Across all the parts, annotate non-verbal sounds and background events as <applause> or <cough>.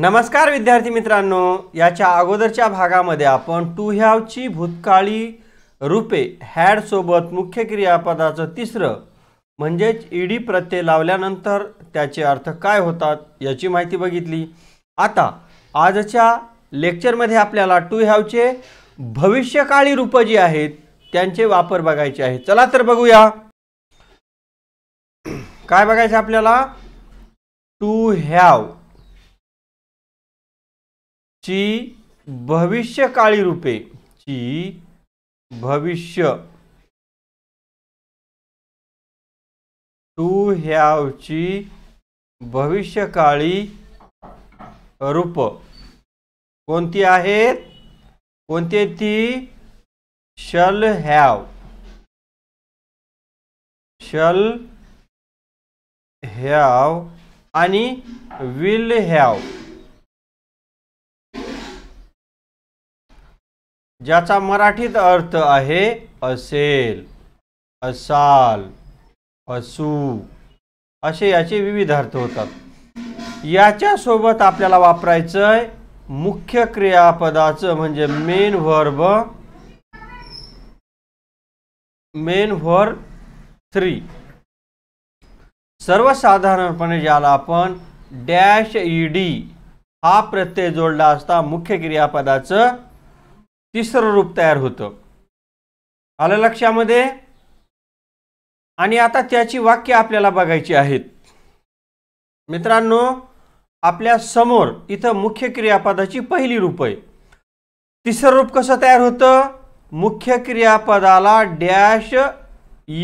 नमस्कार विद्यार्थी मित्रांनो याच्या अगोदरच्या भागामध्ये आपण टू हॅवची भूतकाळी रूपे हॅडसोबत मुख्य क्रियापदाचं तिसरं म्हणजेच ईडी प्रत्यय लावल्यानंतर त्याचे अर्थ काय होतात याची माहिती बघितली आता आजच्या लेक्चरमध्ये आपल्याला टू हॅवचे भविष्यकाळी रूपं जी आहेत त्यांचे वापर बघायचे आहेत चला तर बघूया काय बघायचं आपल्याला टू हॅव ची भविष्यकाळी रूपे ची भविष्य टू ह्यावची भविष्यकाळी रूप कोणती आहेत कोणते ती शल हॅव शल हॅव आणि विल हॅव ज्याचा मराठीत अर्थ आहे असेल असाल असू असे याचे विविध अर्थ होतात सोबत आपल्याला वापरायचं आहे मुख्य क्रियापदाचं म्हणजे main verb main verb three सर्वसाधारणपणे ज्याला आपण डॅश ई डी हा प्रत्यय जोडला असता मुख्य क्रियापदाचं तिसरं रूप तयार होतं आलं लक्षामध्ये आणि आता त्याची वाक्य आपल्याला बघायची आहेत मित्रांनो आपल्या समोर इथं मुख्य क्रियापदाची पहिली रूप आहे तिसरं रूप कसं तयार होतं मुख्य क्रियापदाला डॅश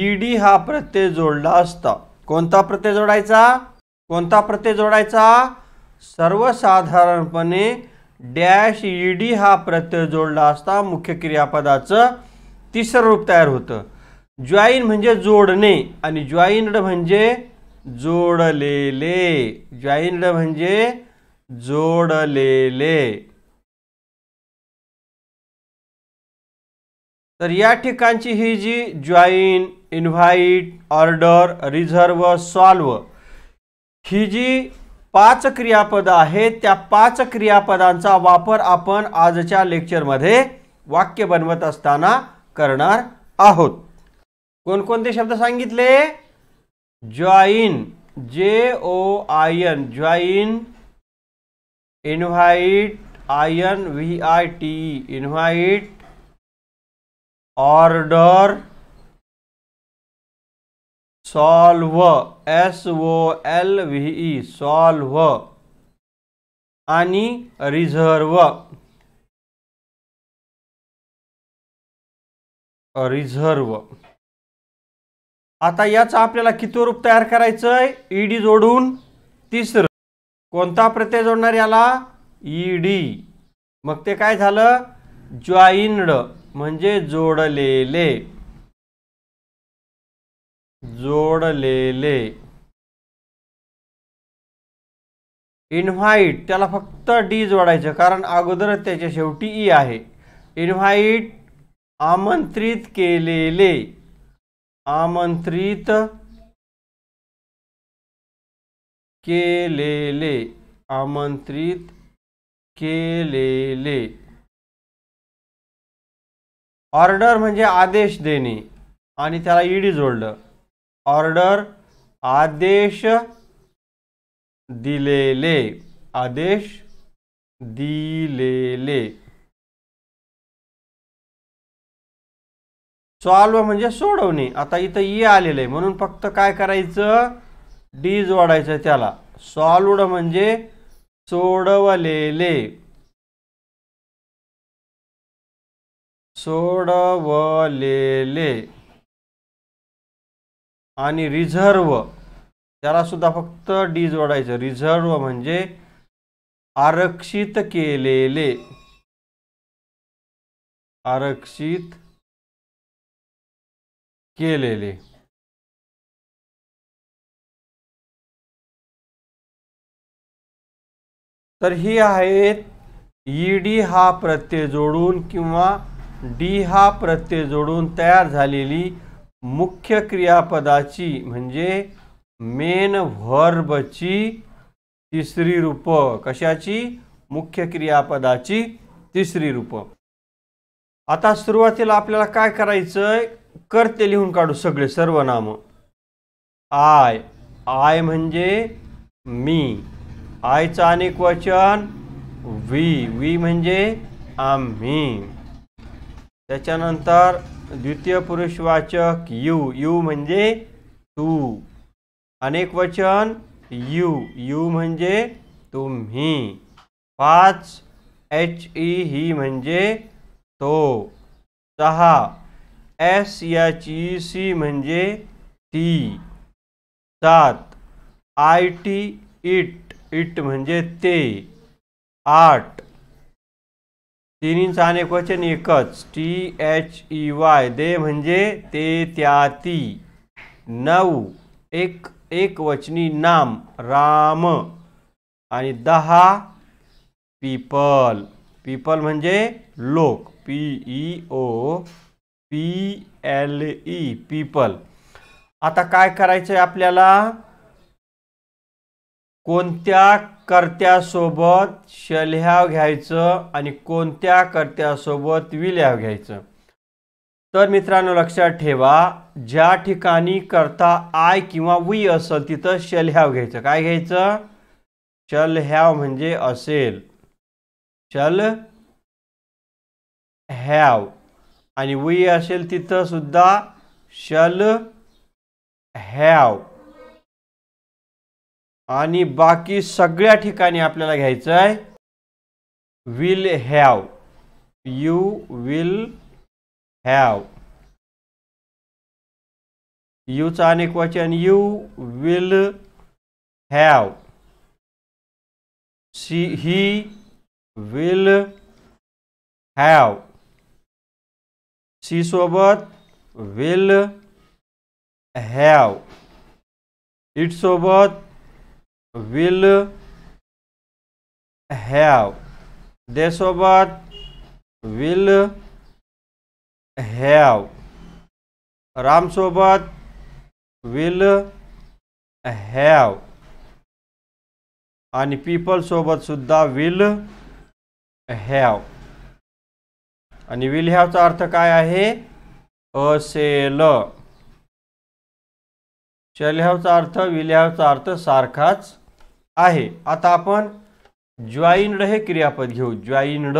ईडी हा प्रत्यय जोडला असता कोणता प्रत्यय जोडायचा कोणता प्रत्यय जोडायचा सर्वसाधारणपणे डॅश ई डी हा प्रत्यय जोडला असता मुख्य क्रियापदाचं तिसरं रूप तयार होतं ज्वाईन म्हणजे जोडणे आणि ज्वाईनड म्हणजे जोडलेले ज्वाईनड म्हणजे जोडलेले तर या ठिकाणची ही जी join invite order reserve solve ही जी पाच क्रियापद आहेत त्या पाच क्रियापदांचा वापर आपण आजच्या लेक्चरमध्ये वाक्य बनवत असताना करणार आहोत कोणकोणते शब्द सांगितले join J O I N join invite I N V I T invite order solve S O L V e, solve आणि रिझर्व रिझर्व आता याचं आपल्याला किती रूप तयार करायचंय ईडी e जोडून तिसरं कोणता प्रत्यय जोडणार याला ईडी e मग ते काय झालं जॉईन्ड म्हणजे जोडलेले जोडलेले इन्व्हाइट त्याला फक्त डी जोडायचं कारण अगोदर त्याच्या शेवटी ई e आहे इन्व्हाइट आमंत्रित केलेले आमंत्रित केलेले आमंत्रित केलेले ऑर्डर म्हणजे आदेश देणे आणि त्याला ईडी e जोडलं ऑर्डर आदेश दिलेले आदेश दिलेले सॉल्व म्हणजे सोडवणे आता इथं ये e आलेलं आहे म्हणून फक्त काय करायचं डी जोडायचं त्याला सॉल्वड म्हणजे सोडवलेले सोडवलेले आणि रिझर्व सुद्धा फक्त डी जोडायचं रिझर्व म्हणजे आरक्षित केलेले आरक्षित केलेले तर ही आहेत ईडी e हा प्रत्यय जोडून किंवा डी हा प्रत्यय जोडून तयार झालेली मुख्य क्रियापदाची म्हणजे मेन व्हर्बची तिसरी रूप कशाची मुख्य क्रियापदाची तिसरी रूप आता सुरुवातीला आपल्याला काय करायचंय करते लिहून काढू सगळे नाम आय आय म्हणजे मी आयचं अनेक वचन वी वी म्हणजे आम्ही त्याच्यानंतर द्वितीय पुरुषवाचक यू यू मे तू अनेक वचन यू यू मजे तुम्ही पांच एच ई ही मजे तो सहा एस एच ई सी मजे ती सात आई टी इट इट मजे ते आठ तीन अनेक वचन एकच T H E Y they म्हणजे ते त्या ती नऊ एक एक वचनी नाम राम आणि दहा पीपल पीपल म्हणजे लोक P E O P L E people आता काय करायचं आहे आपल्याला कोणत्या कर्त्यासोबत शल्ह्याव घ्यायचं आणि कोणत्या कर्त्यासोबत विल्याव घ्यायचं तर मित्रांनो लक्षात ठेवा ज्या ठिकाणी करता आय किंवा वी असेल तिथं शल्ह्याव घ्यायचं काय घ्यायचं ह्याव म्हणजे असेल शल हॅव आणि वी असेल तिथं सुद्धा शल हॅव आणि बाकी सगळ्या ठिकाणी आपल्याला घ्यायचं आहे will have you will have यूचा अनेक वचन you will have she he will have she सोबत विल हॅव इट सोबत विल हॅव देसोबत विल हॅव रामसोबत विल हॅव आणि सुद्धा विल हॅव आणि विल हॅवचा अर्थ काय आहे असेल चल ह्याचा अर्थ विल ह्याचा अर्थ सारखाच आहे आता आपण ज्वाईंड हे क्रियापद घेऊ ज्वाईंड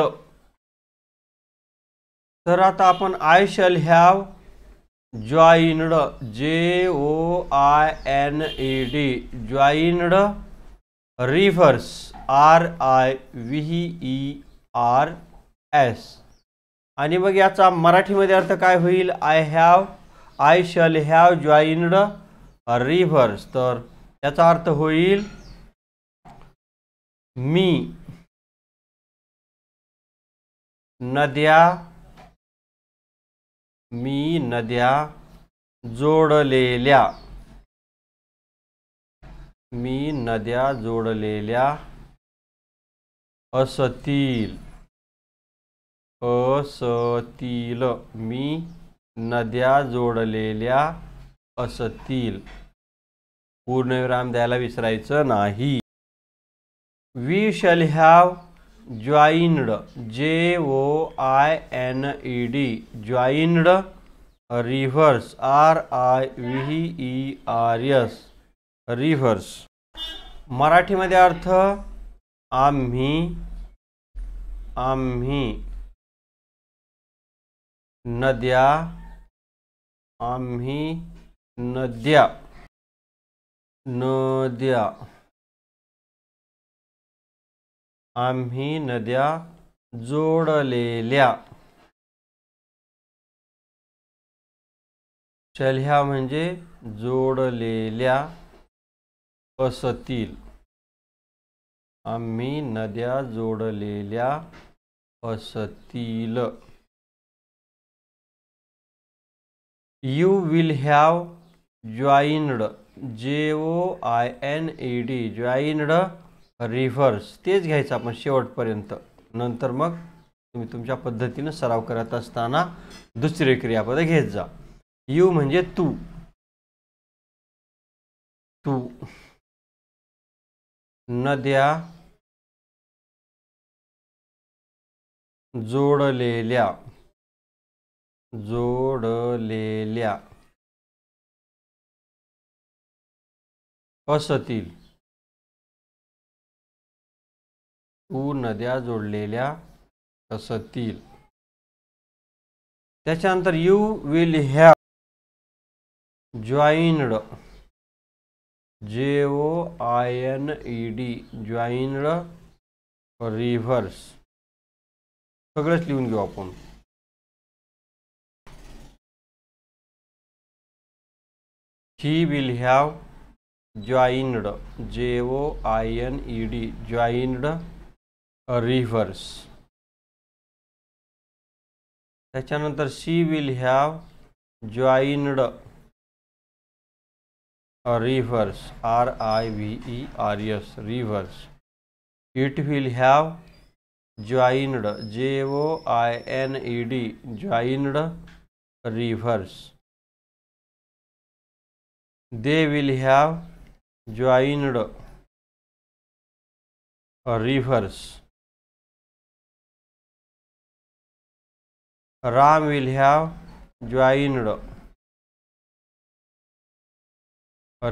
तर आता आपण I shall have joined J O I N E D joined rivers R I V E R S आणि मग याचा मराठीमध्ये अर्थ काय होईल I have I shall have joined rivers तर याचा अर्थ होईल मी नद्या मी नद्या जोडलेल्या मी नद्या जोडलेल्या असतील असतील मी नद्या जोडलेल्या असतील पूर्णविराम द्यायला विसरायचं नाही we shall have joined J O I N E D joined rivers R I V E R S rivers मराठीमध्ये अर्थ आम्ही आम्ही नद्या आम्ही नद्या नद्या आम्ही नद्या जोडलेल्या चल्ह्या म्हणजे जोडलेल्या असतील आम्ही नद्या जोडलेल्या असतील you will have joined J O I N E e D joined rivers तेच घ्यायचं आपण शेवटपर्यंत नंतर मग तुम्ही तुमच्या पद्धतीनं सराव करत असताना दुसरी क्रियापद घेत जा यू म्हणजे तू तू नद्या जोडलेल्या जोडलेल्या असतील उ नद्या जोडलेल्या असतील त्याच्यानंतर you will have joined J O I N E D joined rivers सगळंच लिहून घेऊ आपण he will have joined J O I N E D joined reverse त्याच्यानंतर she will have joined rivers R I V E R S rivers it will have joined J O I N E D joined rivers they will have joined rivers Ram will have joined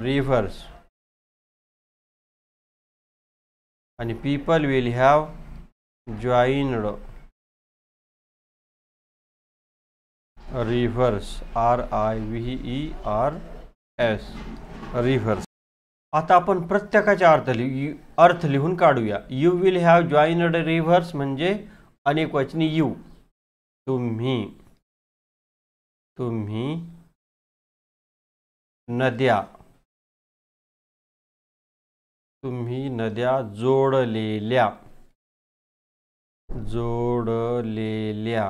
rivers आणि people will have joined rivers R I V E R S rivers आता आपण प्रत्येकाच्या अर्थ लिहू अर्थ लिहून काढूया you will have joined rivers म्हणजे अनेक वचनी यू तुम्ही तुम्ही नद्या तुम्ही नद्या जोडलेल्या जोडलेल्या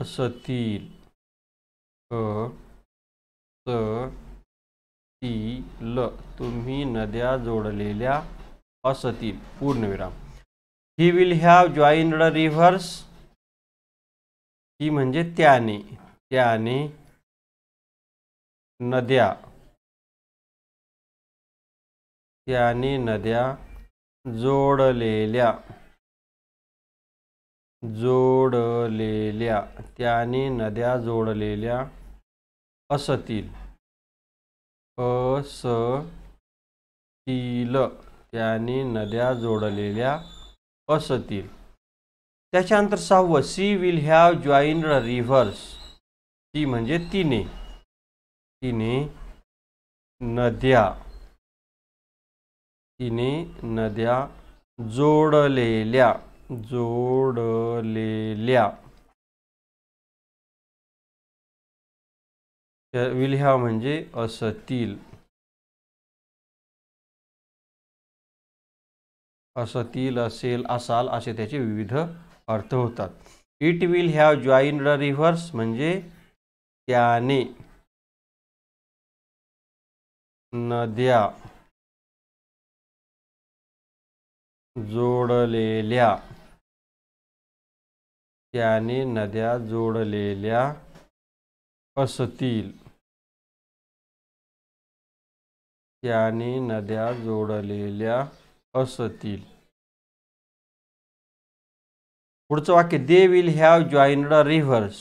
असतील ल तुम्ही नद्या जोडलेल्या असतील पूर्णविराम he will have joined rivers he म्हणजे त्याने त्याने नद्या त्याने नद्या जोडलेल्या जोडलेल्या त्याने नद्या जोडलेल्या असतील असतील त्याने नद्या जोडलेल्या असतील त्याच्यानंतर सहावं she will have join rivers ती म्हणजे तिने तिने नद्या तिने नद्या जोडलेल्या जोडलेल्या विल हॅव म्हणजे असतील असतील असेल असाल असे त्याचे विविध अर्थ होतात it will have join the rivers म्हणजे त्याने नद्या जोडलेल्या त्याने नद्या जोडलेल्या असतील त्याने नद्या जोडलेल्या असतील पुढचं वाक्य they will have join a rivers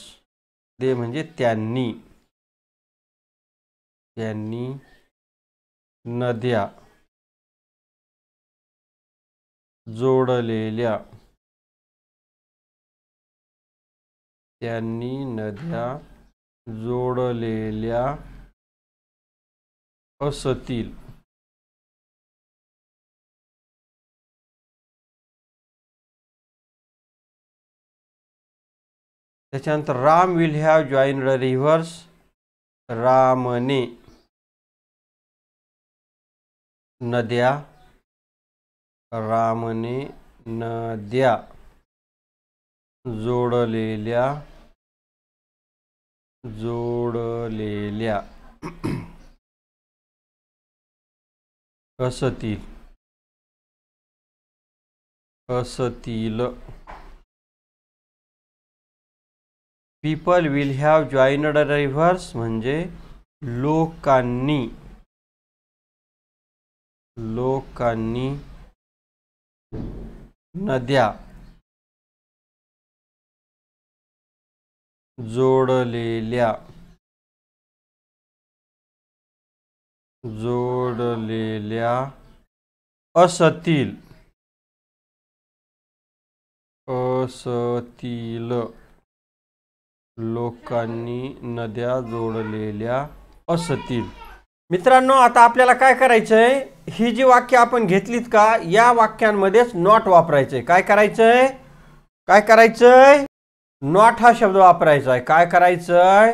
they म्हणजे त्यांनी त्यांनी नद्या जोडलेल्या त्यांनी नद्या जोडलेल्या असतील त्याच्यानंतर Ram will have join rivers रामने नद्या रामने नद्या जोडलेल्या जोडलेल्या असतील असतील people will have joined rivers म्हणजे लोकांनी लोकांनी नद्या जोडलेल्या जोडलेल्या असतील असतील लोकांनी नद्या जोडलेल्या असतील मित्रांनो आता आपल्याला काय करायचंय ही जी वाक्य आपण घेतलीत का या वाक्यांमध्येच नॉट वापरायचंय काय करायचंय काय करायचंय नॉट हा शब्द वापरायचा आहे काय करायचंय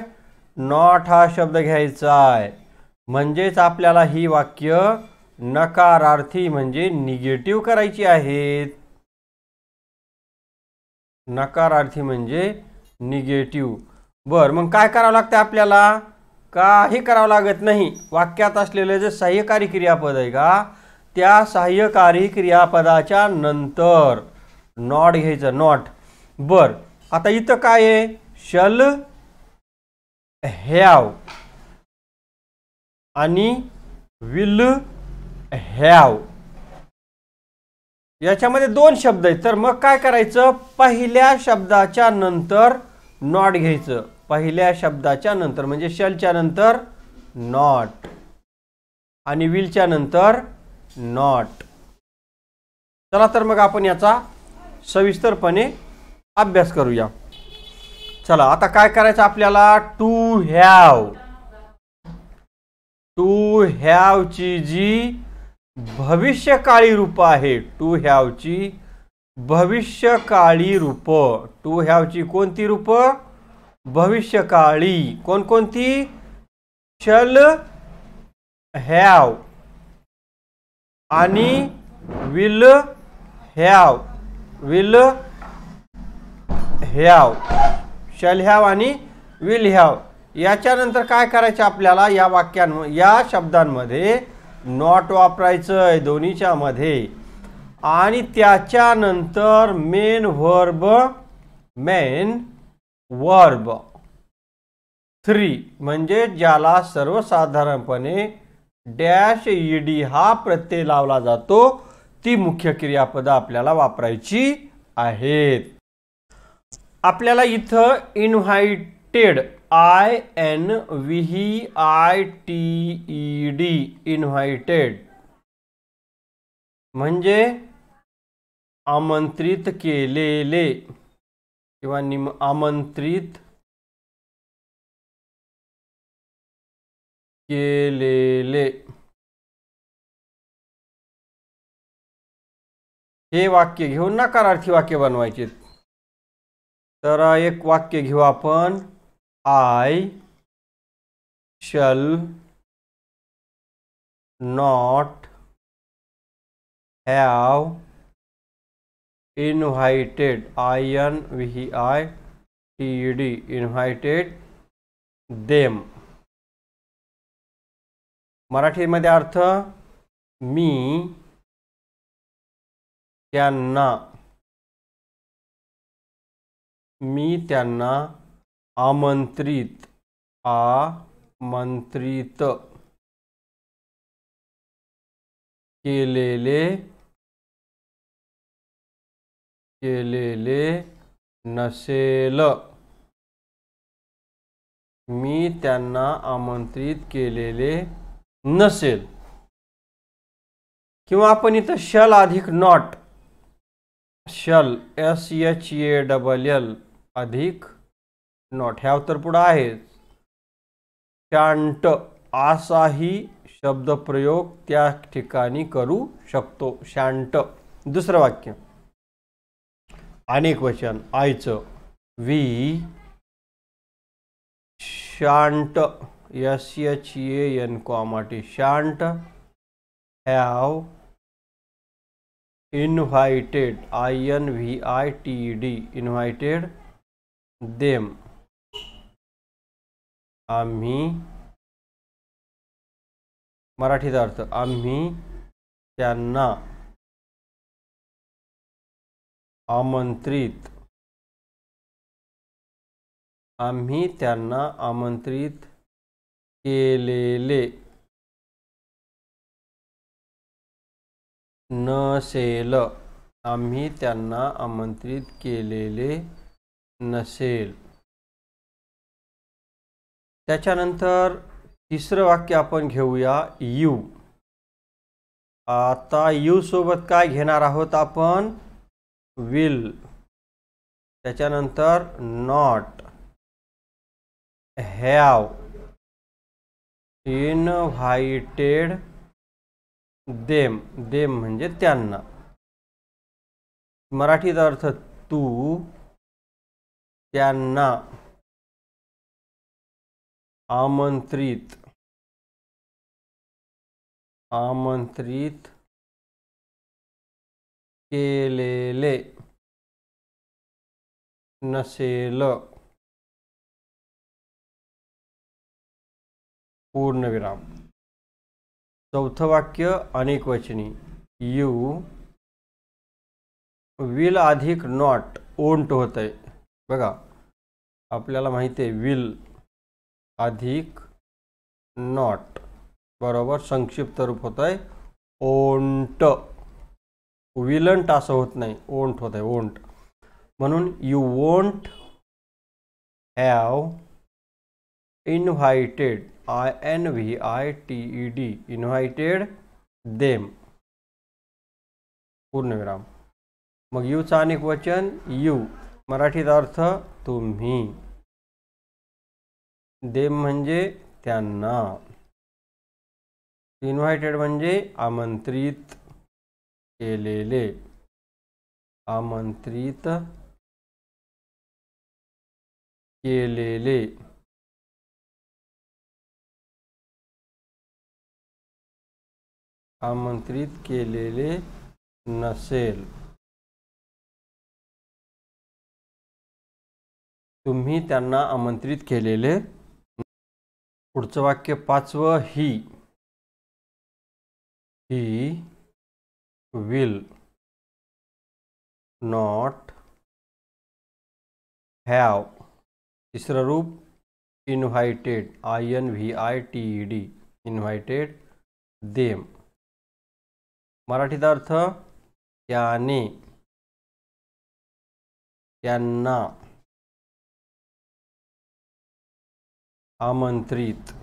नॉट हा शब्द घ्यायचा आहे म्हणजेच आपल्याला ही वाक्य नकारार्थी म्हणजे निगेटिव्ह करायची आहेत नकारार्थी म्हणजे निगेटिव बर मग काय करावं लागतं आपल्याला काही करावं लागत नाही वाक्यात असलेलं जे सहाय्यकारी क्रियापद आहे का त्या सहाय्यकारी क्रियापदाच्या नंतर नॉट घ्यायचं नॉट बर आता इथं काय आहे शल हॅव आणि विल हॅव याच्यामध्ये दोन शब्द आहेत तर मग काय करायचं पहिल्या शब्दाच्या नंतर नॉट घ्यायचं पहिल्या शब्दाच्या नंतर म्हणजे शलच्या नंतर नॉट आणि विलच्या नंतर नॉट चला तर मग आपण याचा सविस्तरपणे अभ्यास करूया चला आता काय करायचं आपल्याला टू हॅव टू ची जी भविष्यकाळी रूप आहे टू ची भविष्यकाळी रूप टू हॅवची कोणती रूप भविष्यकाळी कोणकोणती चल हॅव आणि will have will have shall have आणि विल हॅव याच्यानंतर काय करायचं आपल्याला या वाक्यां या शब्दांमध्ये नॉट वापरायचं आहे दोन्हीच्यामध्ये आणि त्याच्यानंतर main verb main verb three म्हणजे ज्याला सर्वसाधारणपणे डॅश डी हा प्रत्यय लावला जातो ती मुख्य क्रियापद आपल्याला वापरायची आहेत आपल्याला इथं invited I N V I T E D invited म्हणजे आमंत्रित केलेले किंवा निम आमंत्रित केलेले हे वाक्य घेऊन नकारार्थी वाक्य बनवायचे तर एक वाक्य घेऊ आपण I shall not have invited I N V I i t e d invited मराठीमध्ये अर्थ मी त्यांना मी त्यांना आमंत्रित आमंत्रित केलेले केलेले नसेल मी त्यांना आमंत्रित केलेले नसेल किंवा आपण इथं शल अधिक not shall S H A double L अधिक नॉट ह्या उत्तर पुढं आहेच शांट असाही शब्दप्रयोग त्या ठिकाणी करू शकतो शांट दुसरं वाक्य आणि क्वेश्चन आयचं we shan't S H A N comma T shan't have invited I N V I T D invited them आम्ही मराठीचा अर्थ आम्ही त्यांना आमंत्रित आम्ही त्यांना आमंत्रित केलेले नसेल आम्ही त्यांना आमंत्रित केलेले नसेल त्याच्यानंतर तिसरं वाक्य आपण घेऊया यू आता यू सोबत काय घेणार आहोत आपण विल त्याच्यानंतर not have invited them them म्हणजे त्यांना मराठीत अर्थ तू त्यांना आमंत्रित आमंत्रित केलेले नसेल पूर्णविराम चौथं वाक्य अनेकवचनी यू विल अधिक नॉट ओंट होत आहे बघा आपल्याला माहिती आहे विल अधिक नॉट बरोबर संक्षिप्त रूप होत आहे ओंट विलंट असं होत नाही ओंट होत आहे ओंट म्हणून you won't have invited I N V I T E D invited them पूर्णविराम मग यू अनेक वचन यू मराठीत अर्थ तुम्ही देम म्हणजे त्यांना इन्व्हायटेड म्हणजे आमंत्रित केलेले आमंत्रित केलेले आमंत्रित केलेले नसेल तुम्ही त्यांना आमंत्रित केलेले पुढचं वाक्य पाचवं he he will not have इस्ररूप रूप invited I N V I T D invited them मराठीत अर्थ याने यांना आमंत्रित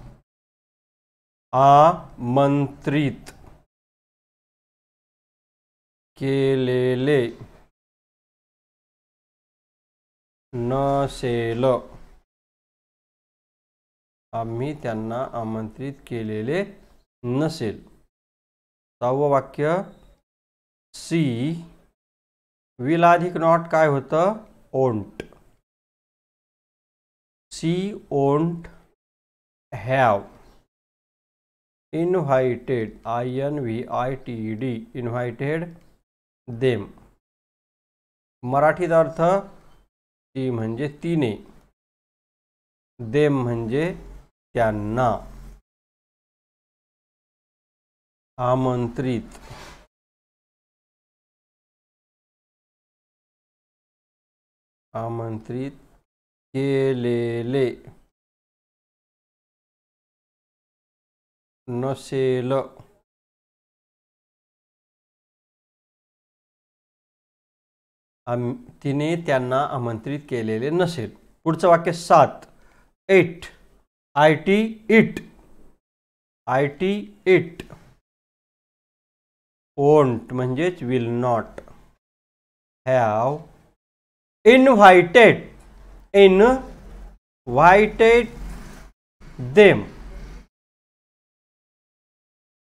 आमंत्रित केलेले नसेल आम्ही त्यांना आमंत्रित केलेले नसेल सहावं वाक्य सी अधिक नॉट काय होतं won't she won't have invited I N V I T D invited them मराठीत अर्थ ती म्हणजे तिने देम म्हणजे त्यांना आमंत्रित आमंत्रित केलेले नसेल आम तिने त्यांना आमंत्रित केलेले नसेल पुढचं वाक्य सात it I T it I T it won't म्हणजेच will not have invited invited them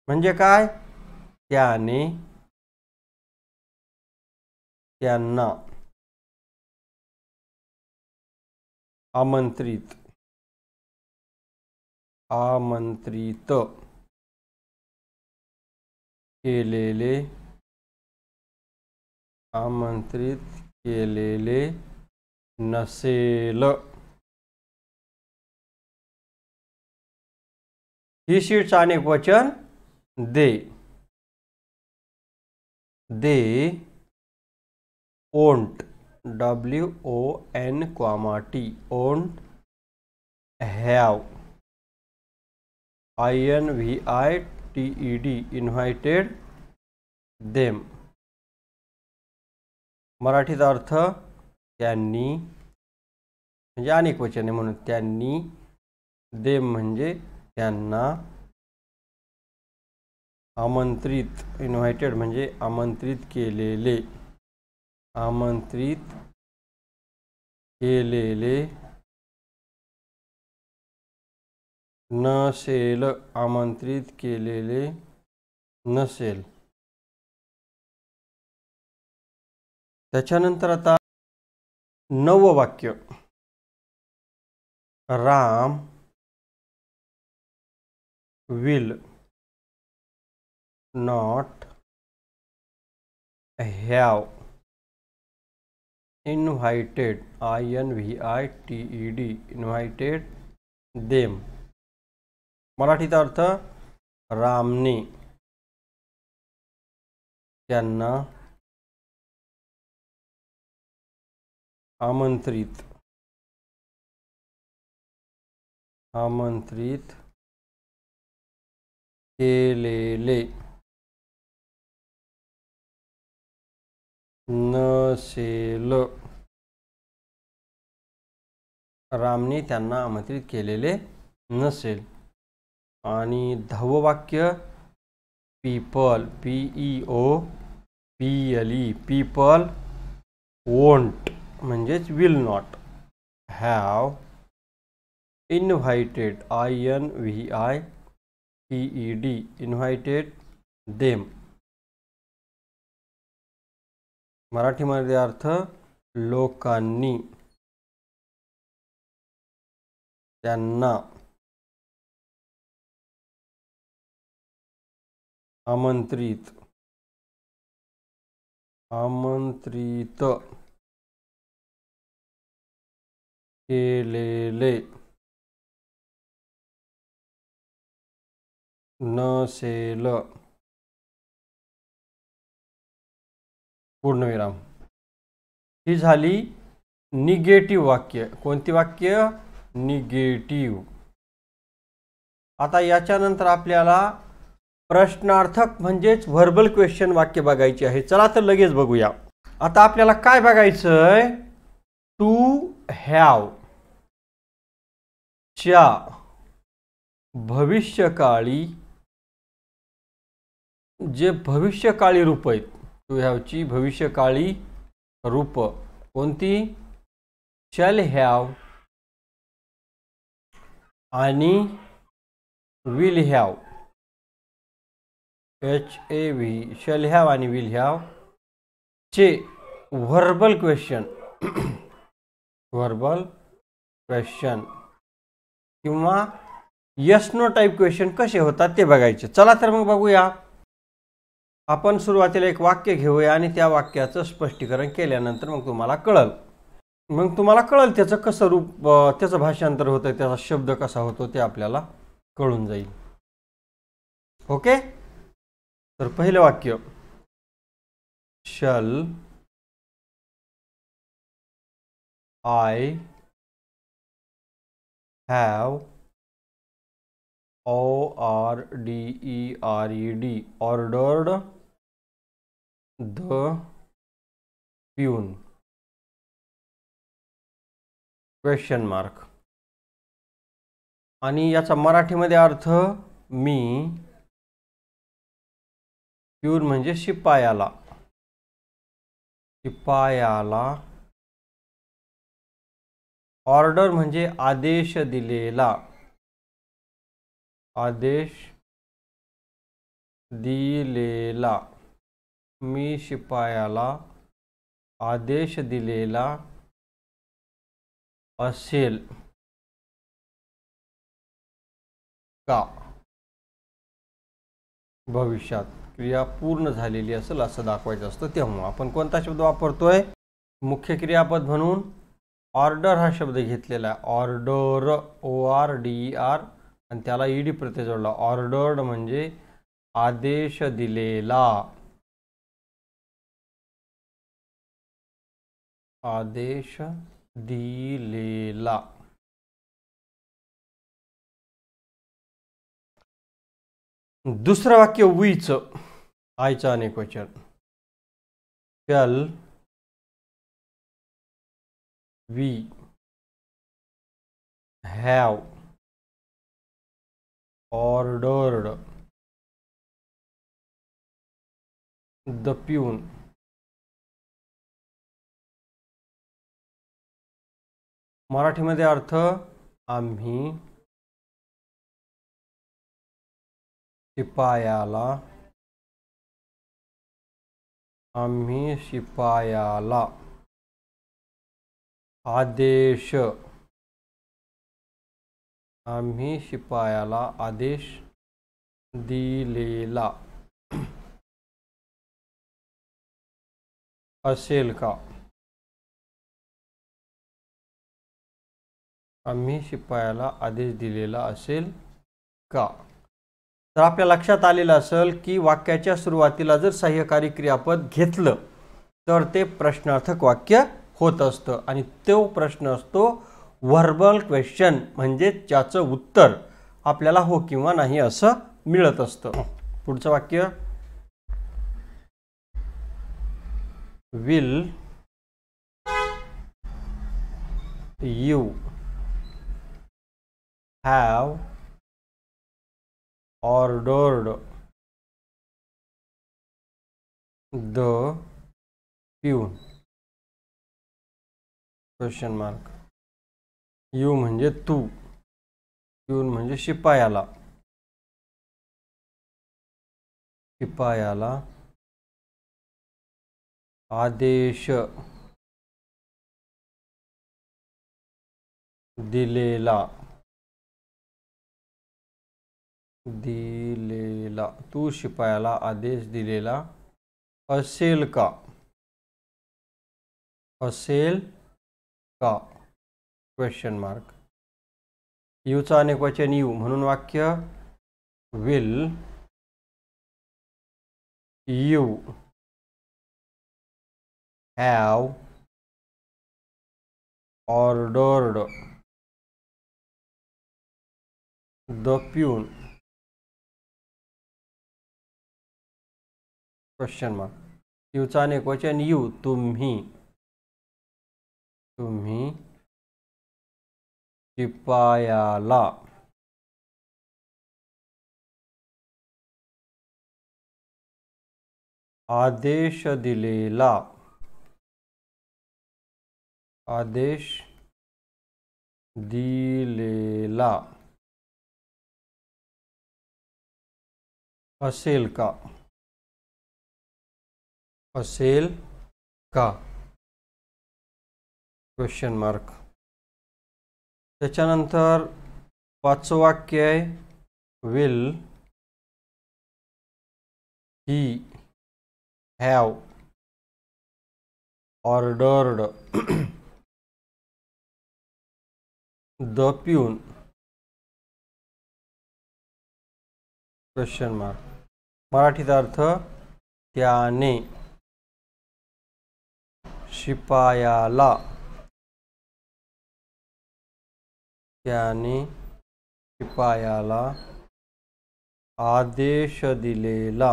म्हणजे काय त्याने यांना आमंत्रित आमंत्रित केलेले आमंत्रित केलेले नसेल ही शीट्स अनेक वचन they they won't W O N comma won't have I N V I T E D invited them मराठीचा अर्थ त्यांनी म्हणजे अनेक वचने म्हणून त्यांनी देम म्हणजे त्यांना आमंत्रित इन्व्हायटेड म्हणजे आमंत्रित केलेले आमंत्रित केलेले नसेल आमंत्रित केलेले नसेल त्याच्यानंतर आता नव वाक्य Ram will not have invited I N V I T E e D invited them मराठीचा अर्थ रामने त्यांना आमंत्रित आमंत्रित केलेले नसेल रामने त्यांना आमंत्रित केलेले नसेल आणि धववाक्य वाक्य people P E O P L E people won't म्हणजेच will not have invited I N V I P E D invited them मराठीमध्ये अर्थ लोकांनी त्यांना आमंत्रित आमंत्रित केलेले नसेल पूर्णविराम ही झाली निगेटिव्ह वाक्य कोणती वाक्य निगेटिव, आता याच्यानंतर आपल्याला प्रश्नार्थक म्हणजेच व्हर्बल क्वेश्चन वाक्य बघायची आहे चला तर लगेच बघूया आता आपल्याला काय बघायचं टू हॅव च्या भविष्यकाळी जे भविष्यकाळी रूप आहेत टू हॅवची भविष्यकाळी रूप कोणती शल हॅव आणि will have H A V shall have आणि विल हॅव चे व्हर्बल क्वेश्चन व्हर्बल क्वेश्चन किंवा यस नो टाईप क्वेश्चन कसे होतात ते बघायचे चला तर मग बघूया आपण सुरुवातीला एक वाक्य घेऊया आणि त्या वाक्याचं स्पष्टीकरण केल्यानंतर मग तुम्हाला कळल मग तुम्हाला कळल त्याचं कसं रूप त्याचं भाषांतर होतं त्याचा शब्द कसा होतो ते आपल्याला कळून जाईल ओके तर पहिलं वाक्य shall I have O R D E R E D ordered the peon, question mark आणि याचा मराठीमध्ये अर्थ मी प्यून म्हणजे शिपायाला शिपायाला ऑर्डर म्हणजे आदेश दिलेला आदेश दिलेला मी शिपायाला आदेश दिलेला असेल का भविष्यात क्रिया पूर्ण झालेली असेल असं दाखवायचं असतं तेव्हा आपण कोणता शब्द वापरतोय मुख्य क्रियापद म्हणून ऑर्डर हा शब्द घेतलेला आहे order O R D R आणि त्याला ईडी e प्रत्यय जोडला ऑर्डर्ड म्हणजे आदेश दिलेला आदेश दिलेला दुसरं वाक्य वीच आयचं अनेक वचन shall we have ordered the peon मराठीमध्ये अर्थ आम्ही शिपायाला आम्ही शिपायाला आदेश आम्ही शिपायाला आदेश दिलेला असेल का आम्ही शिपायाला आदेश दिलेला असेल का तर आपल्या लक्षात आलेलं असेल की वाक्याच्या सुरुवातीला जर सहाय्यकारी क्रियापद घेतलं तर ते प्रश्नार्थक वाक्य होत असतं आणि तो प्रश्न असतो व्हर्बल क्वेश्चन म्हणजे ज्याचं उत्तर आपल्याला हो किंवा नाही असं मिळत असतं पुढचं वाक्य will you have ordered the tune question mark you म्हणजे तू ट्यून म्हणजे शिपायाला शिपायाला आदेश दिलेला दिलेला तू शिपायाला आदेश दिलेला असेल का असेल का क्वेश्चन मार्क यूचा अनेक वचन यू म्हणून वाक्य will you have ordered the peon question ક્વેશ્ચનમાં ફ્યુચાને ક્વેશ્ચન यू तुम्ही तुम्ही शिपायाला आदेश दिलेला आदेश दिलेला असेल का असेल का क्वेश्चन मार्क त्याच्यानंतर पाचवं वाक्य आहे will he have ordered the peon question mark मराठीचा अर्थ त्याने शिपायाला यानी शिपायाला आदेश दिलेला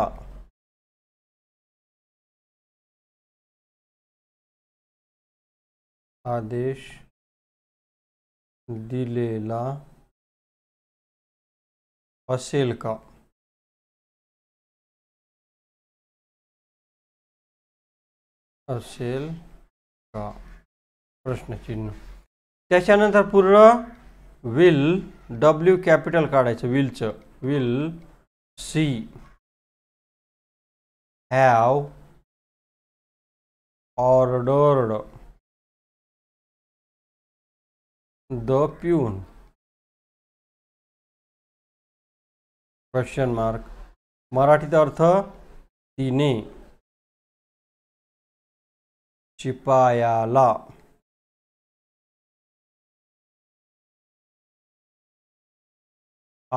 आदेश दिलेला असेल का असेल प्रश्नचिन्ह त्याच्यानंतर पूर्ण विल डब्ल्यू कॅपिटल काढायचं विलचं will she have ordered the peon question mark मराठीचा अर्थ तिने चिपायाला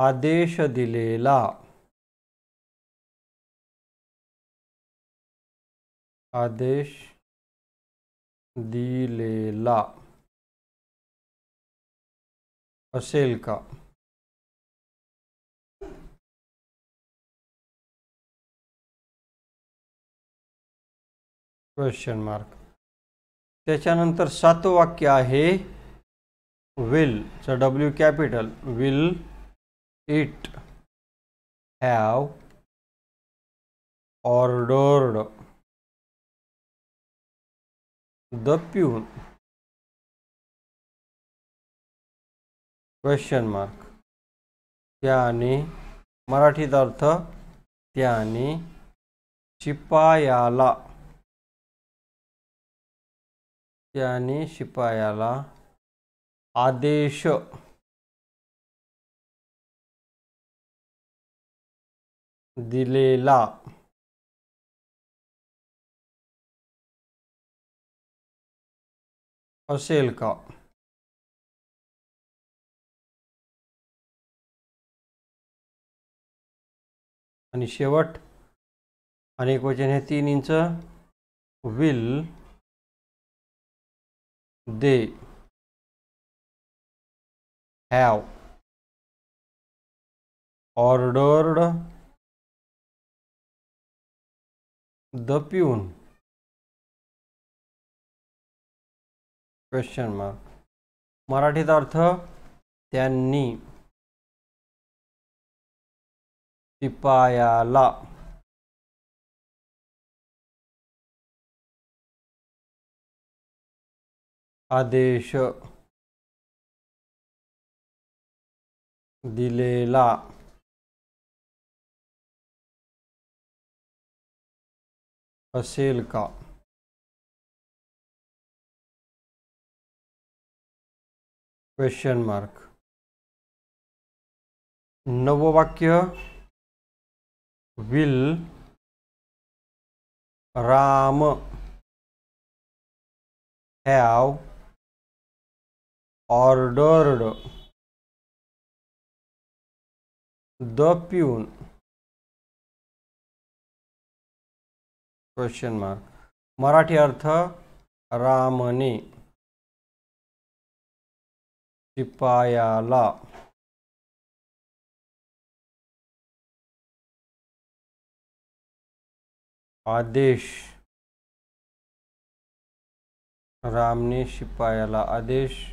आदेश दिलेला आदेश दिलेला असेल का क्वेश्चन मार्क त्याच्यानंतर सातवं वाक्य आहे विलचं W capital will it have ordered the peon question mark त्याने मराठीत अर्थ त्याने शिपायाला त्याने शिपायाला आदेश दिलेला असेल का आणि शेवट अनेक वचन हे तीन इंच will they have ordered the pun question mark मराठीत अर्थ त्यांनी शिपायाला आदेश दिलेला असेल का क्वेश्चन मार्क नववाक्य will Ram have ordered the peon question mark Marathi अर्थ रामने शिपायाला आदेश रामने शिपायाला आदेश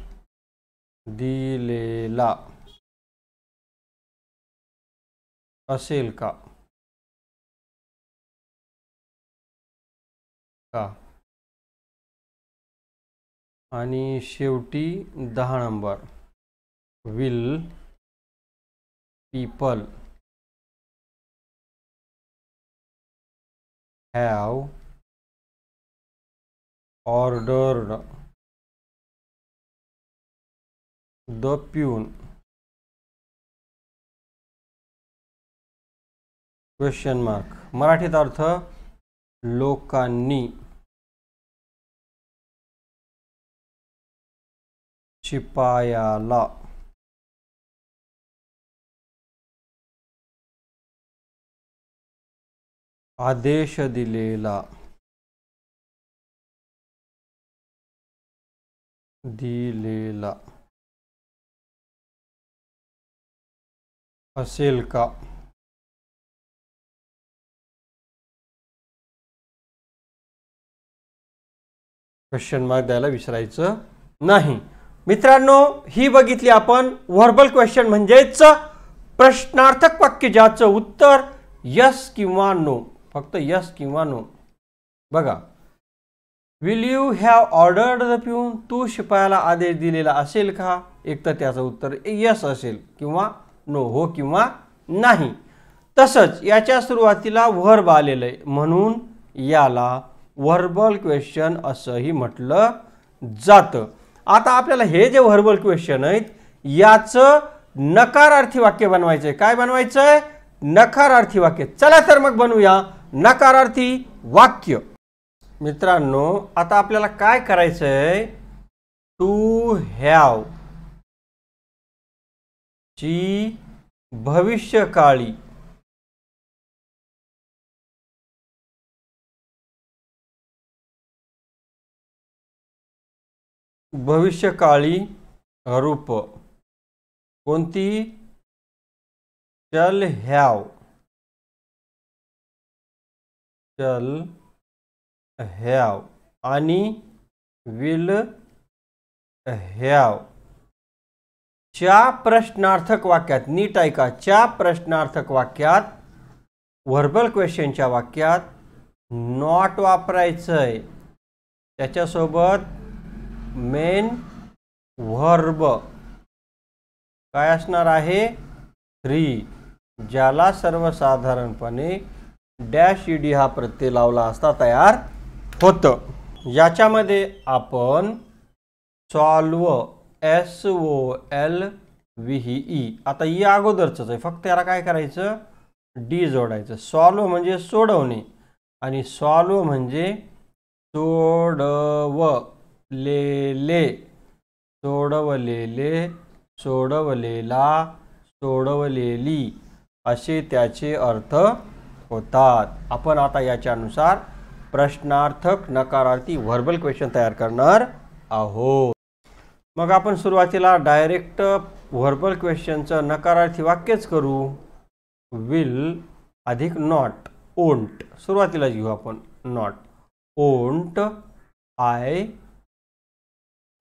दिलेला असेल का का आणि शेवटी दहा number will people have ordered the peon question mark मराठीत अर्थ लोकांनी शिपायाला आदेश दिलेला दिलेला असेल का क्वेश्चन मार्क द्यायला विसरायचं नाही मित्रांनो ही बघितली आपण व्हर्बल क्वेश्चन म्हणजेच प्रश्नार्थक वाक्य ज्याचं उत्तर यस किंवा नो फक्त यस किंवा नो बघा will you have ordered the peon तू शिपायाला आदेश दिलेला असेल का एक तर त्याचं उत्तर यस असेल किंवा नो हो किंवा नाही तसंच याच्या सुरुवातीला व्हर्ब आलेलं आहे म्हणून याला व्हर्बल क्वेश्चन असंही म्हटलं जातं आता आपल्याला हे जे व्हर्बल क्वेश्चन आहेत याचं नकारार्थी वाक्य बनवायचं आहे काय बनवायचं आहे नकारार्थी वाक्य चला तर मग बनवूया नकारार्थी वाक्य मित्रांनो आता आपल्याला काय करायचं आहे टू हॅव जी भविष्यकाळी भविष्यकाळी रूप कोणती चल ह्याव चल ह्याव आणि विल ह्याव च्या प्रश्नार्थक वाक्यात नीट ऐका च्या प्रश्नार्थक वाक्यात व्हर्बल क्वेश्चनच्या वाक्यात नॉट वापरायचं आहे त्याच्यासोबत मेन व्हर्ब काय असणार आहे थ्री ज्याला सर्वसाधारणपणे डॅश डी हा प्रत्यय लावला असता तयार होतं याच्यामध्ये आपण solve S O L E आता या e अगोदरचंच आहे फक्त याला काय करायचं डी जोडायचं सॉल्व म्हणजे सोडवणे आणि सॉल्व म्हणजे सोडवलेले सोडवलेले सोडवलेला सोडवलेली असे त्याचे अर्थ होतात आपण आता याच्यानुसार प्रश्नार्थक नकारार्थी व्हर्बल क्वेश्चन तयार करणार आहोत मग आपण सुरुवातीला डायरेक्ट व्हर्बल क्वेश्चनचं नकारार्थी वाक्यच करू विल अधिक नॉट ओंट सुरुवातीला घेऊ आपण not won't I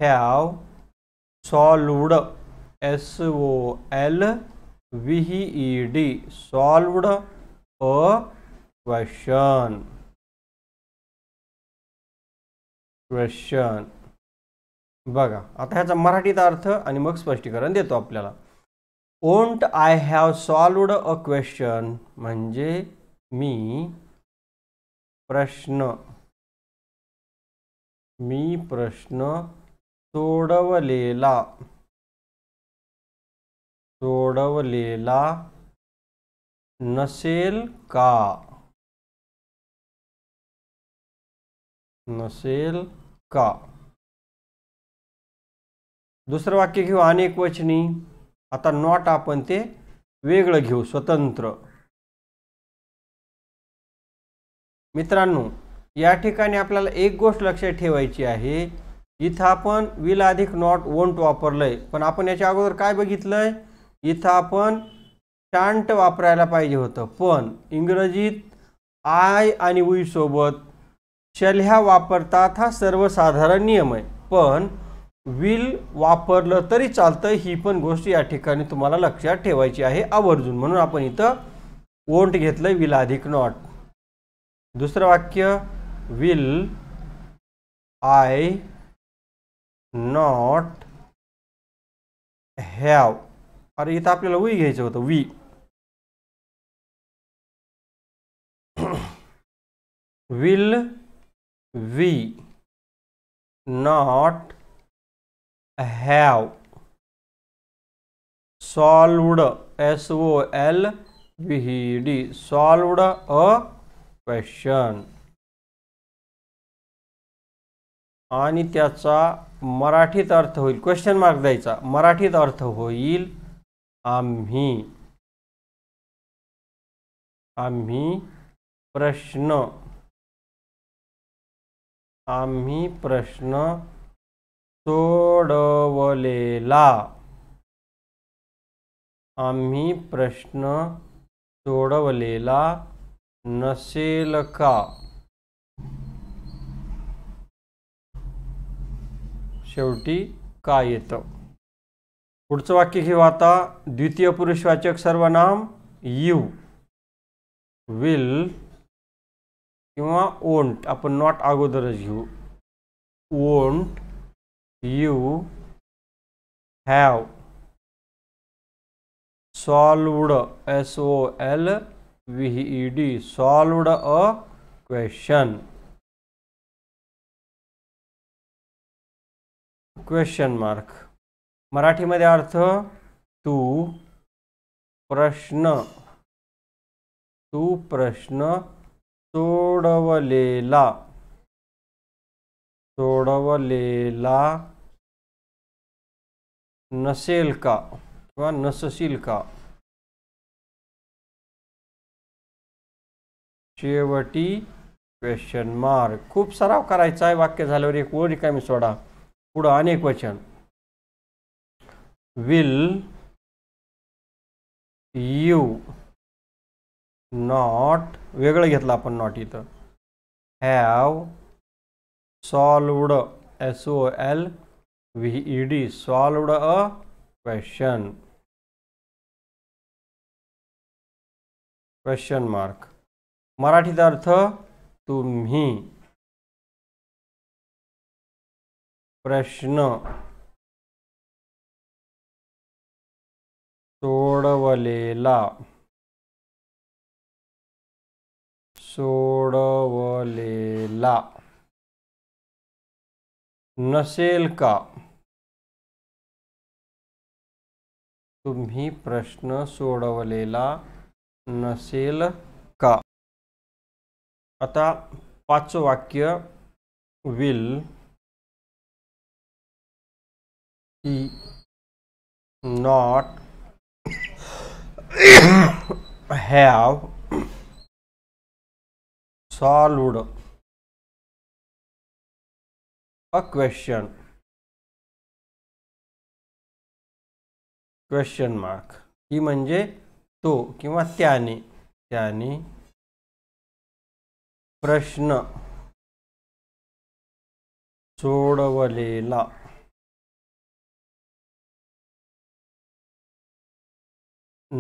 have solved S O L V E D solved a question question बघा आता ह्याचा मराठीत अर्थ आणि मग स्पष्टीकरण देतो आपल्याला won't I have solved a question म्हणजे मी प्रश्न मी प्रश्न सोडवलेला सोडवलेला नसेल का नसेल का दुसरं वाक्य घेऊ अनेक वचनी आता नॉट आपण ते वेगळं घेऊ स्वतंत्र मित्रांनो या ठिकाणी आपल्याला एक गोष्ट लक्षात ठेवायची आहे इथं आपण विल अधिक नॉट वोंट वापरलंय पण आपण याच्या अगोदर काय बघितलंय इथं आपण शांट वापरायला पाहिजे होतं पण इंग्रजीत आय आणि सोबत शल्ह्या वापरतात हा सर्वसाधारण नियम आहे पण विल वापरलं तरी चालतं ही पण गोष्ट या ठिकाणी तुम्हाला लक्षात ठेवायची आहे आवर्जून म्हणून आपण इथं ओंट घेतलं विल अधिक नॉट दुसरं वाक्य विल आय नॉट हॅव अरे इथं आपल्याला वी घ्यायचं होतं we will we not have solved s o l v e d a question आणि त्याचा मराठीत अर्थ होईल क्वेश्चन मार्क द्यायचा मराठीत अर्थ होईल आम्ही आम्ही प्रश्न आम्ही प्रश्न सोडवलेला आम्ही प्रश्न सोडवलेला नसेल का शेवटी का येतं पुढचं वाक्य घेऊ आता द्वितीय पुरुषवाचक सर्वनाम यू विल किंवा ओंट आपण नॉट अगोदरच घेऊ won't you have solved s o l v e d solved a question question mark मराठीमध्ये अर्थ तू प्रश्न तू प्रश्न सोडवलेला सोडवलेला नसेल का किंवा नसशील का शेवटी क्वेश्चन मार्क खूप सराव करायचा आहे वाक्य झाल्यावर एक काय मी सोडा पुढं अनेक वचन विल यू नॉट वेगळं घेतलं आपण नॉट इथं have solved S O L V E D solved a question question mark मराठीत अर्थ तुम्ही प्रश्न सोडवलेला सोडवलेला नसेल का तुम्ही प्रश्न सोडवलेला नसेल का आता पाच वाक्य will he not have solved a question question mark ही म्हणजे तो किंवा त्याने त्याने प्रश्न सोडवलेला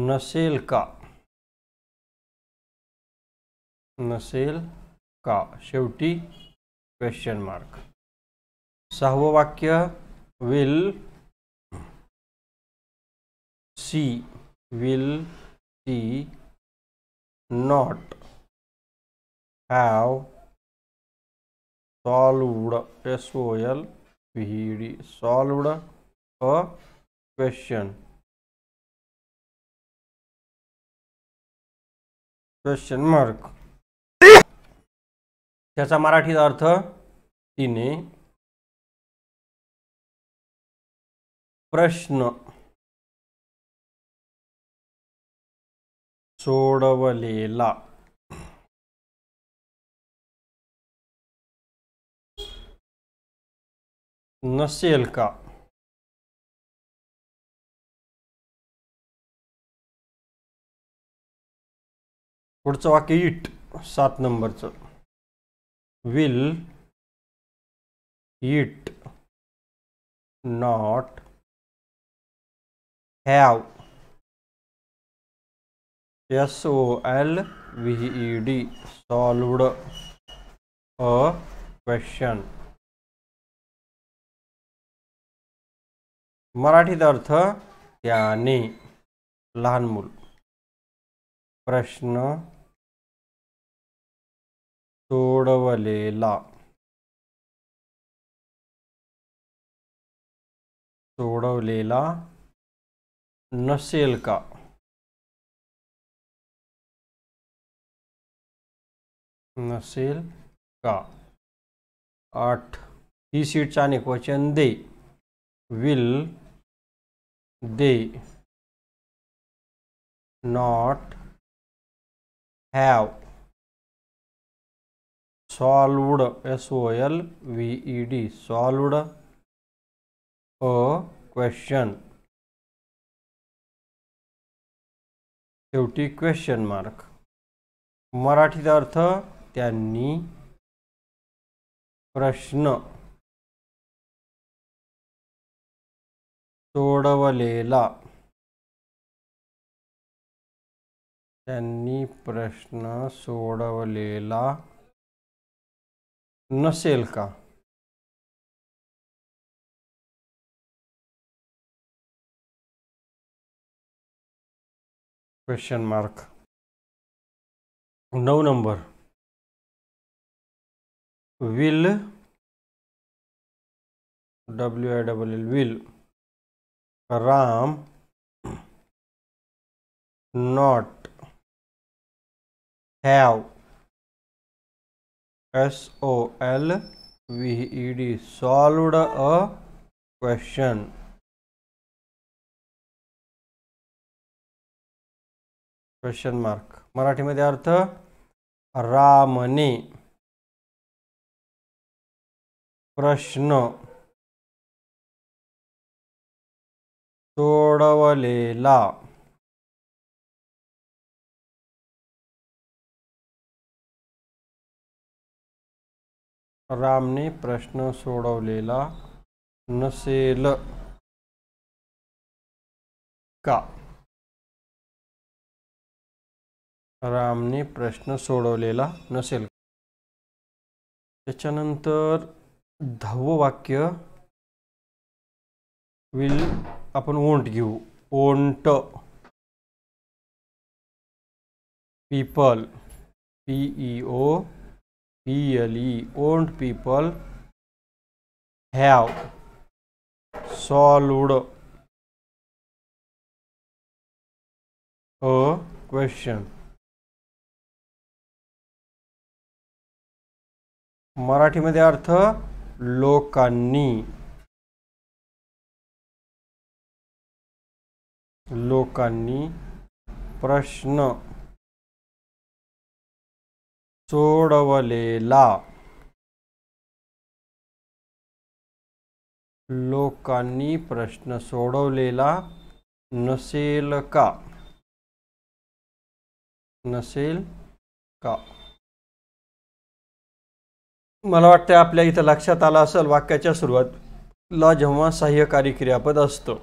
नसेल का नसेल का शेवटी क्वेश्चन मार्क सहावं वाक्य will she will she not have solved S O L V D solved a question question mark त्याचा मराठीत अर्थ तिने प्रश्न सोडवलेला नसेल का पुढचं वाक्य इट सात नंबरचं will it not have S O e solved a question. मराठीत अर्थ त्याने लहान मूल प्रश्न सोडवलेला सोडवलेला नसेल का नसेल का आठ ही सीट आणि वचन they will they not have solved S O L V E D solved a question शेवटी क्वेश्चन मार्क मराठीत अर्थ त्यांनी प्रश्न सोडवलेला त्यांनी प्रश्न सोडवलेला नसेल का question mark now number will w i double l will ram not have s o l v e d solved a question question mark मराठीमध्ये अर्थ रामने प्रश्न सोडवलेला रामने प्रश्न सोडवलेला नसेल का रामने प्रश्न सोडवलेला नसेल त्याच्यानंतर दहावं वाक्य विल आपण ओंट घेऊ won't people P E O P L E won't people have solved a question मराठीमध्ये अर्थ लोकांनी लोकांनी प्रश्न सोडवलेला लोकांनी प्रश्न सोडवलेला नसेल का नसेल का मला वाटतं आपल्या इथं लक्षात आलं असेल वाक्याच्या सुरुवातीला जेव्हा सहाय्यकारी क्रियापद असतं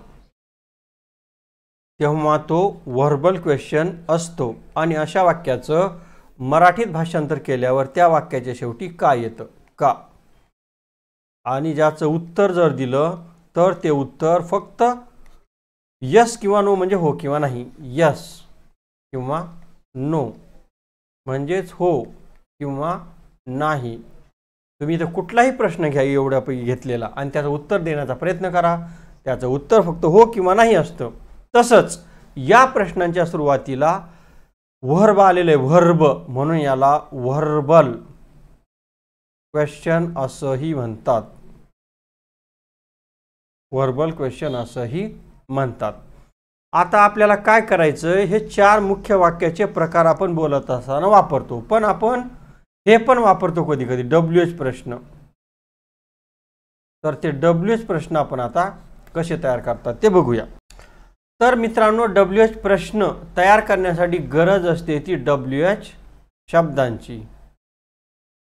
तेव्हा तो व्हर्बल क्वेश्चन असतो आणि अशा वाक्याचं मराठीत भाषांतर केल्यावर त्या वाक्याच्या शेवटी का येतं का आणि ज्याचं उत्तर जर दिलं तर ते उत्तर फक्त यस किंवा नो म्हणजे हो किंवा नाही यस किंवा नो म्हणजेच हो किंवा नाही तुम्ही इथं कुठलाही प्रश्न घ्या एवढ्यापैकी घेतलेला आणि त्याचं उत्तर देण्याचा प्रयत्न करा त्याचं उत्तर फक्त हो किंवा नाही असतं तसंच या प्रश्नांच्या सुरुवातीला व्हर्ब आलेलं आहे व्हर्ब म्हणून याला व्हर्बल क्वेश्चन असंही म्हणतात व्हर्बल क्वेश्चन असंही म्हणतात आता आपल्याला काय करायचं हे चार मुख्य वाक्याचे प्रकार आपण बोलत असताना वापरतो पण आपण हे पण वापरतो कधी कधी डब्ल्यू एच प्रश्न तर ते डब्ल्यू एच प्रश्न आपण आता कसे तयार करतात ते बघूया तर मित्रांनो डब्ल्यू एच प्रश्न तयार करण्यासाठी गरज असते ती डब्ल्यू एच शब्दांची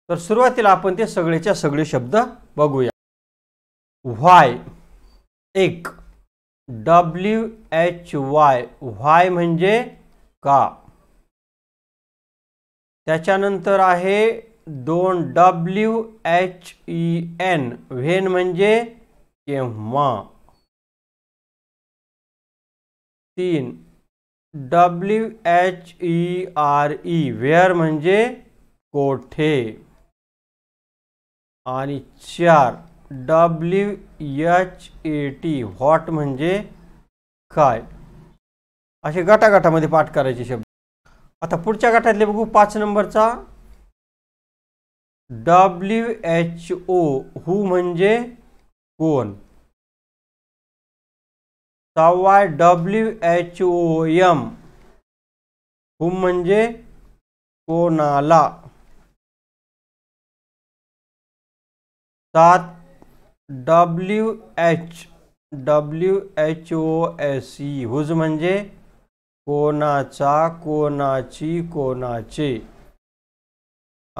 तर सुरुवातीला आपण ते सगळेच्या सगळे शब्द बघूया व्हाय एक डब्ल्यू एच वाय व्हाय म्हणजे का त्याच्यानंतर आहे दोन W H E N when म्हणजे केव्हा तीन W H E R E where म्हणजे कोठे आणि चार W H A T what म्हणजे काय असे गटागटामध्ये पाठ करायचे शब्द आता पुढच्या गटातले बघू पाच नंबरचा डब्ल्यू एच ओ हू म्हणजे कोण सहावा W H O M who म्हणजे कोणाला सात W H W H O S E whose म्हणजे कोणाचा कोणाची कोणाचे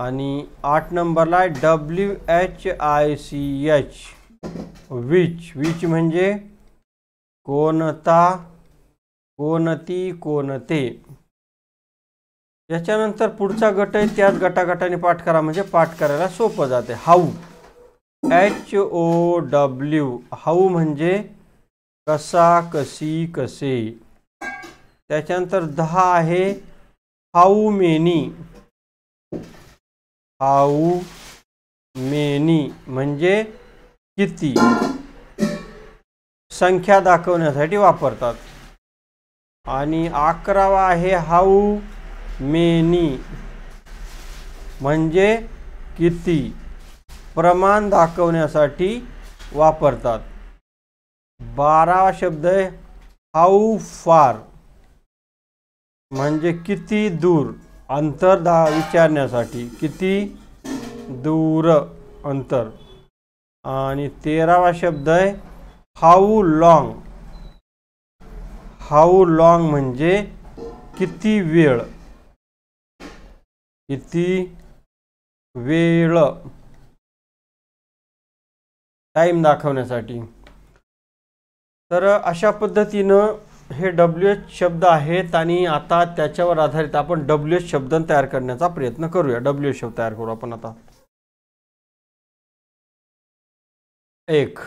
आणि आठ नंबरला आहे W H I C H which which म्हणजे कोणता कोणती कोणते याच्यानंतर पुढचा गट आहे त्याच गटागटाने पाठ करा म्हणजे पाठ करायला सोपं जाते how H O W how म्हणजे कसा कसी कसे त्याच्यानंतर दहा आहे हाऊ मेनी हाऊ मेनी म्हणजे किती संख्या दाखवण्यासाठी वापरतात आणि अकरावा आहे हाऊ मेनी म्हणजे किती प्रमाण दाखवण्यासाठी वापरतात बारा शब्द आहे हाऊ फार म्हणजे किती दूर अंतर दा विचारण्यासाठी किती दूर अंतर आणि तेरावा शब्द आहे हाऊ लाँग हाऊ लाँग म्हणजे किती वेळ किती वेळ टाईम दाखवण्यासाठी तर अशा पद्धतीनं हे डब्ल्यू एच शब्द आहेत आणि आता त्याच्यावर आधारित आपण डब्ल्यू एच शब्द तयार करण्याचा प्रयत्न करूया डब्ल्यू एच शब्द तयार करू आपण आता एक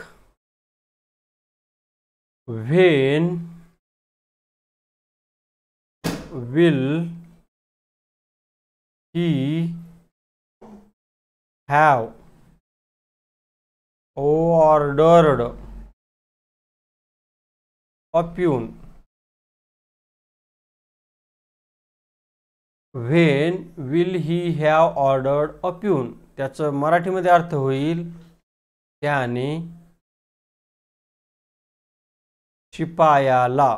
when will he have ordered a peon when will he have ordered a peon त्याचं मराठीमध्ये अर्थ होईल त्याने शिपायाला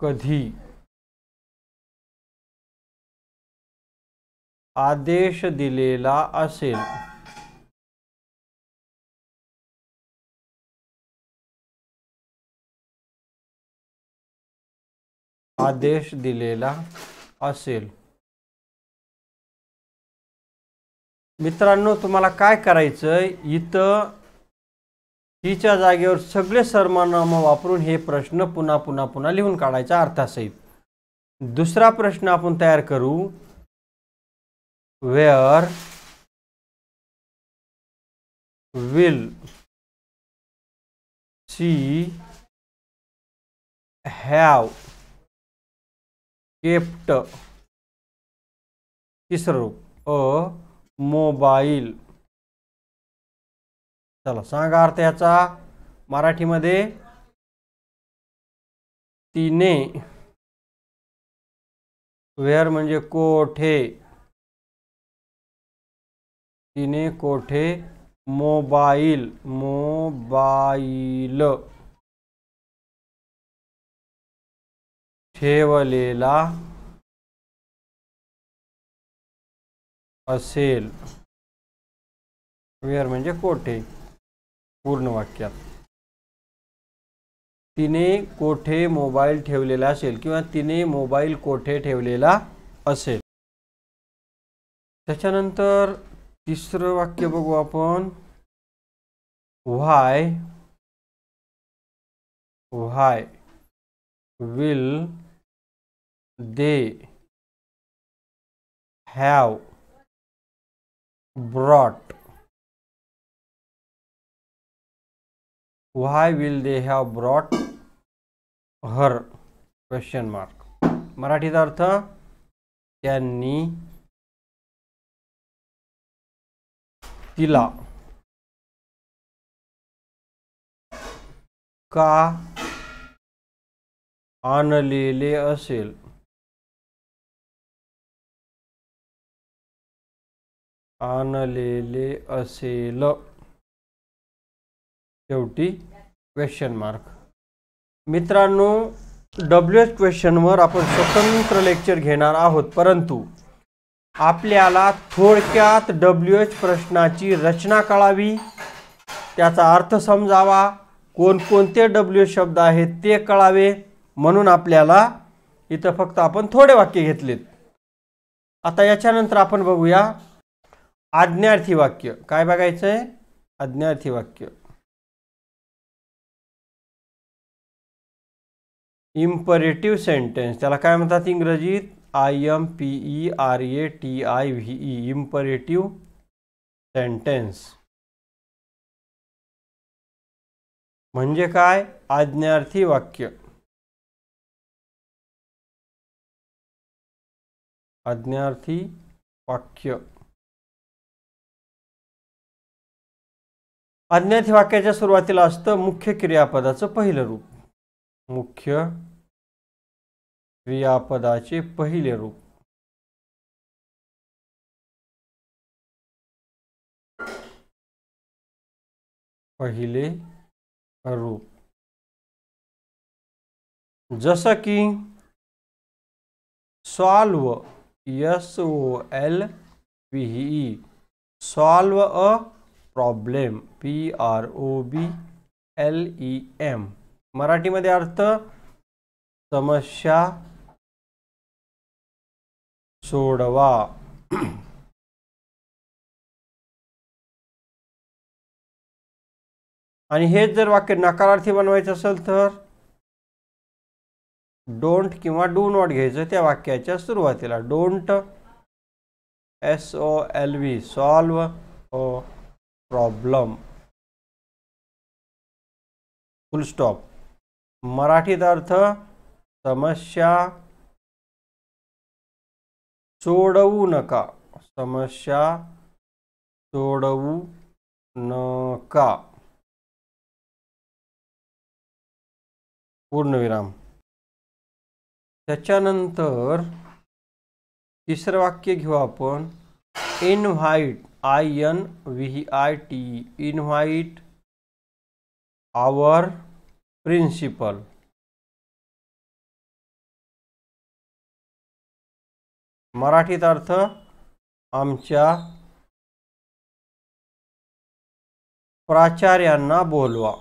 कधी आदेश दिलेला असेल आदेश दिलेला असेल मित्रांनो तुम्हाला काय करायचंय इथं हिच्या जागेवर सगळे सर्वनाम वापरून हे प्रश्न पुन्हा पुन्हा पुन्हा लिहून काढायचा अर्थासहित दुसरा प्रश्न आपण तयार करू where will she have kept तिसरं अ मोबाईल चला सांगा अर्थ याचा मराठीमध्ये तिने वेअर म्हणजे कोठे तिने कोठे मोबाईल मोबाईल ठेवलेला असेल वेअर म्हणजे कोठे पूर्ण वाक्यात तिने कोठे मोबाईल ठेवलेला असेल किंवा तिने मोबाईल कोठे ठेवलेला असेल त्याच्यानंतर तिसरं वाक्य बघू आपण why why will they have brought why will they have brought her question mark मराठीत अर्थ त्यांनी तिला का आणलेले असेल आणलेले असेल शेवटी क्वेश्चन मार्क मित्रांनो डब्ल्यू एच क्वेश्चनवर आपण स्वतंत्र लेक्चर घेणार आहोत परंतु आपल्याला थोडक्यात डब्ल्यू एच प्रश्नाची रचना कळावी त्याचा अर्थ समजावा कोणकोणते डब्ल्यू एच शब्द आहेत ते कळावे म्हणून आपल्याला इथं फक्त आपण थोडे वाक्य घेतलेत आता याच्यानंतर आपण बघूया आज्ञार्थी वाक्य काय बघायचं आहे आज्ञार्थी वाक्य इम्परेटिव्ह सेंटेन्स त्याला काय म्हणतात इंग्रजीत I M P E R A T I V E imperative sentence म्हणजे काय आज्ञार्थी वाक्य आज्ञार्थी वाक्य अज्ञात वाक्याच्या सुरुवातीला असतं मुख्य क्रियापदाचं पहिलं रूप मुख्य क्रियापदाचे पहिले रूप पहिले रूप जसं की solve S O L E solve a problem P R O B L E M मराठीमध्ये अर्थ समस्या सोडवा <clears throat> आणि हेच जर वाक्य नकारार्थी बनवायचं असेल तर डोंट किंवा डू नॉट घ्यायचं त्या वाक्याच्या सुरुवातीला don't S O L V solve a problem full stop मराठीत अर्थ समस्या सोडवू नका समस्या सोडवू नका पूर्णविराम त्याच्यानंतर तिसरं वाक्य घेऊ आपण invite I N V I T invite our principal मराठीत अर्थ आमच्या प्राचार्यांना बोलवा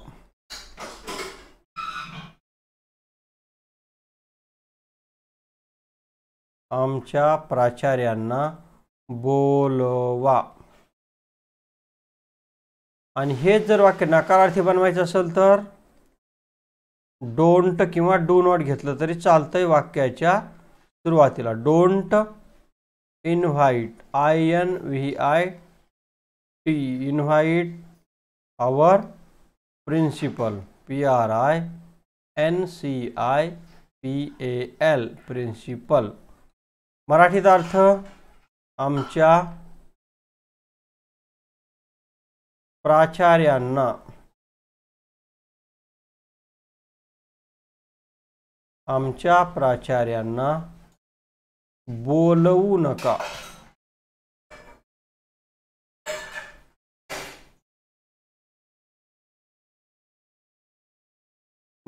आमच्या प्राचार्यांना बोलवा आणि हेच जर वाक्य नकारार्थी बनवायचं असेल तर डोंट किंवा डू नॉट घेतलं तरी चालतंय वाक्याच्या सुरुवातीला don't invite I N V I T invite our principal P R I N C I P A L principal मराठीत अर्थ आमच्या प्राचार्यांना आमच्या प्राचार्यांना बोलवू नका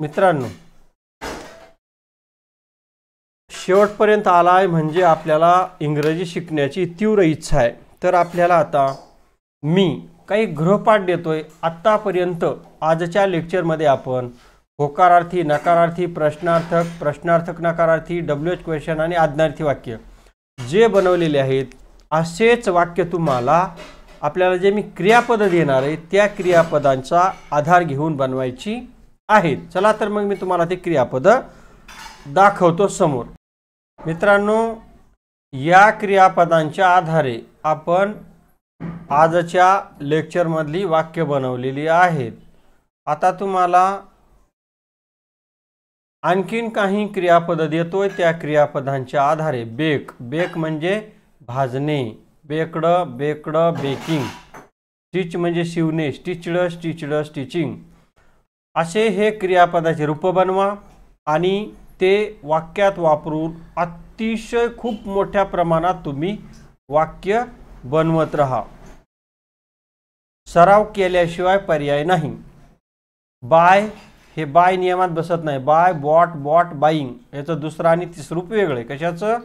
मित्रांनो शेवटपर्यंत आला आहे म्हणजे आपल्याला इंग्रजी शिकण्याची तीव्र इच्छा आहे तर आपल्याला आता मी काही गृहपाठ देतोय आत्तापर्यंत आजच्या लेक्चरमध्ये आपण होकारार्थी नकारार्थी प्रश्नार्थक प्रश्नार्थक नकारार्थी डब्ल्यू एच क्वेश्चन आणि आज्ञार्थी वाक्य जे बनवलेले आहेत असेच वाक्य तुम्हाला आपल्याला जे मी क्रियापद देणार आहे त्या क्रियापदांचा आधार घेऊन बनवायची आहेत चला तर मग मी तुम्हाला ते क्रियापद दाखवतो समोर मित्रांनो या क्रियापदांच्या आधारे आपण आजच्या लेक्चरमधली वाक्य बनवलेली आहेत आता तुम्हाला आणखीन काही क्रियापद देतोय त्या क्रियापदांच्या आधारे बेक बेक म्हणजे भाजणे बेकडं बेकडं बेकिंग स्टिच म्हणजे शिवणे स्टिचड स्टिचडं स्टिचिंग असे हे क्रियापदाचे रूप बनवा आणि ते वाक्यात वापरून अतिशय खूप मोठ्या प्रमाणात तुम्ही वाक्य बनवत राहा सराव केल्याशिवाय पर्याय नाही बाय हे बाय नियमात बसत नाही बाय बॉट बॉट बाईंग याचं दुसरं आणि तिसरं रूप वेगळं आहे कशाचं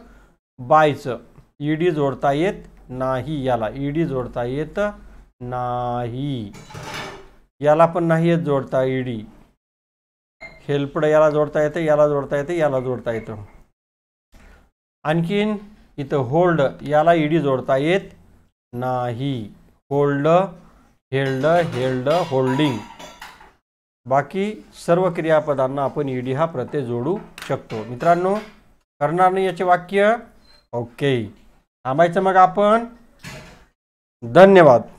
बायचं ईडी जोडता येत नाही याला ईडी जोडता येत नाही याला पण नाही येत जोडता ईडी हेल्पड याला जोडता येतं याला जोडता येतं याला जोडता येतं आणखीन इथं होल्ड याला ईडी जोडता येत नाही होल्ड हेल्ड हेल्ड होल्डिंग बाकी सर्व क्रियापदांना आपण ईडी हा प्रत्यय जोडू शकतो मित्रांनो करणार नाही याचे वाक्य ओके थांबायचं मग आपण धन्यवाद